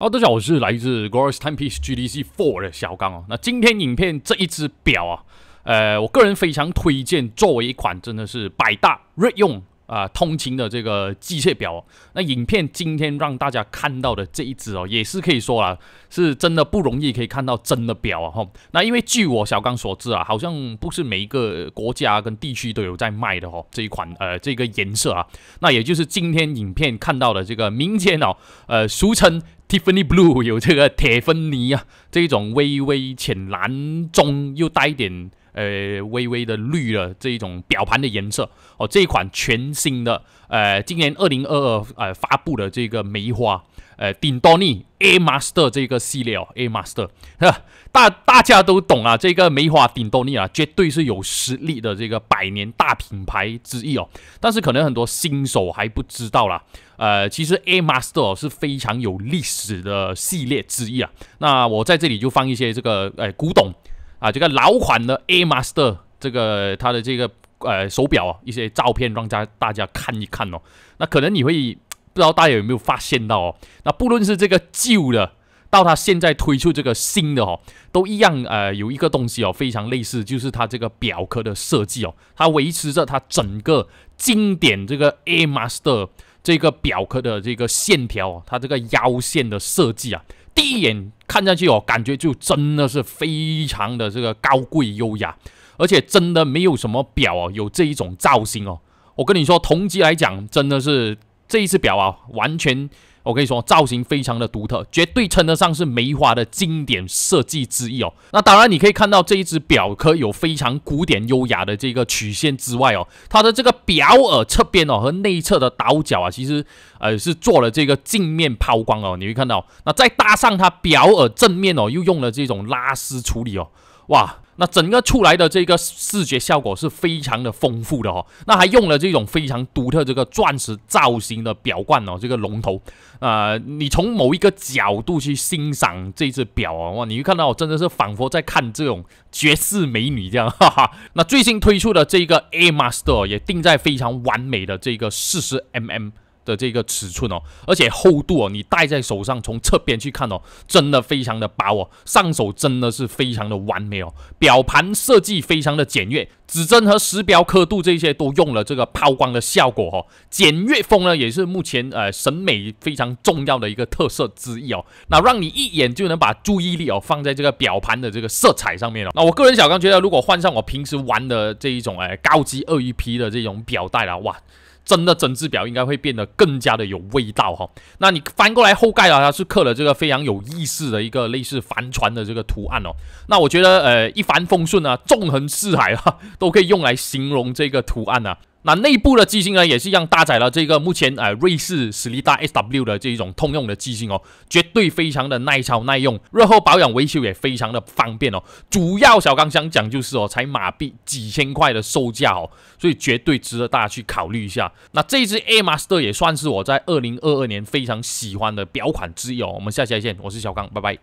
好，大家好，我是来自 Gorst i m e p i e c e GDC Four 的小刚哦。那今天影片这一只表啊，呃，我个人非常推荐作为一款，真的是百搭、日用。啊，通勤的这个机械表，那影片今天让大家看到的这一只哦，也是可以说啊，是真的不容易可以看到真的表啊哈。那因为据我小刚所知啊，好像不是每一个国家跟地区都有在卖的哦，这一款呃这个颜色啊，那也就是今天影片看到的这个民间哦，呃，俗称 Tiffany Blue，有这个铁芬尼啊，这种微微浅蓝中又带一点。呃，微微的绿了这一种表盘的颜色哦，这一款全新的呃，今年二零二二呃发布的这个梅花呃，顶多尼 A Master 这个系列哦，A Master 呵，大大家都懂啊，这个梅花顶多尼啊，绝对是有实力的这个百年大品牌之一哦。但是可能很多新手还不知道啦，呃，其实 A Master 哦是非常有历史的系列之一啊。那我在这里就放一些这个呃古董。啊，这个老款的 A Master，这个它的这个呃手表啊，一些照片，让家大家看一看哦。那可能你会不知道，大家有没有发现到哦？那不论是这个旧的，到它现在推出这个新的哦，都一样呃有一个东西哦，非常类似，就是它这个表壳的设计哦，它维持着它整个经典这个 A Master 这个表壳的这个线条哦，它这个腰线的设计啊。第一眼看上去哦，感觉就真的是非常的这个高贵优雅，而且真的没有什么表啊有这一种造型哦。我跟你说，同级来讲，真的是这一次表啊，完全。我跟你说，造型非常的独特，绝对称得上是梅花的经典设计之一哦。那当然，你可以看到这一只表壳有非常古典优雅的这个曲线之外哦，它的这个表耳侧边哦和内侧的倒角啊，其实呃是做了这个镜面抛光哦。你会看到，那再搭上它表耳正面哦，又用了这种拉丝处理哦，哇。那整个出来的这个视觉效果是非常的丰富的哦。那还用了这种非常独特这个钻石造型的表冠哦，这个龙头，呃，你从某一个角度去欣赏这只表啊，哇，你会看到真的是仿佛在看这种绝世美女这样，哈哈。那最新推出的这个 A Master 也定在非常完美的这个四十 mm。的这个尺寸哦，而且厚度哦，你戴在手上，从侧边去看哦，真的非常的薄哦，上手真的是非常的完美哦。表盘设计非常的简约，指针和时标刻度这些都用了这个抛光的效果哦。简约风呢，也是目前呃审美非常重要的一个特色之一哦。那让你一眼就能把注意力哦放在这个表盘的这个色彩上面了。那我个人小刚觉得，如果换上我平时玩的这一种哎高级鳄鱼皮的这种表带了，哇！真的整只表应该会变得更加的有味道哈，那你翻过来后盖啊，它是刻了这个非常有意思的一个类似帆船的这个图案哦，那我觉得呃一帆风顺啊，纵横四海啊，都可以用来形容这个图案啊。那内部的机芯呢，也是让搭载了这个目前啊瑞士史利达 S W 的这一种通用的机芯哦，绝对非常的耐操耐用，日后保养维修也非常的方便哦。主要小刚想讲就是哦，才马币几千块的售价哦，所以绝对值得大家去考虑一下。那这支 Master 也算是我在二零二二年非常喜欢的表款之一哦。我们下期再见，我是小刚，拜拜。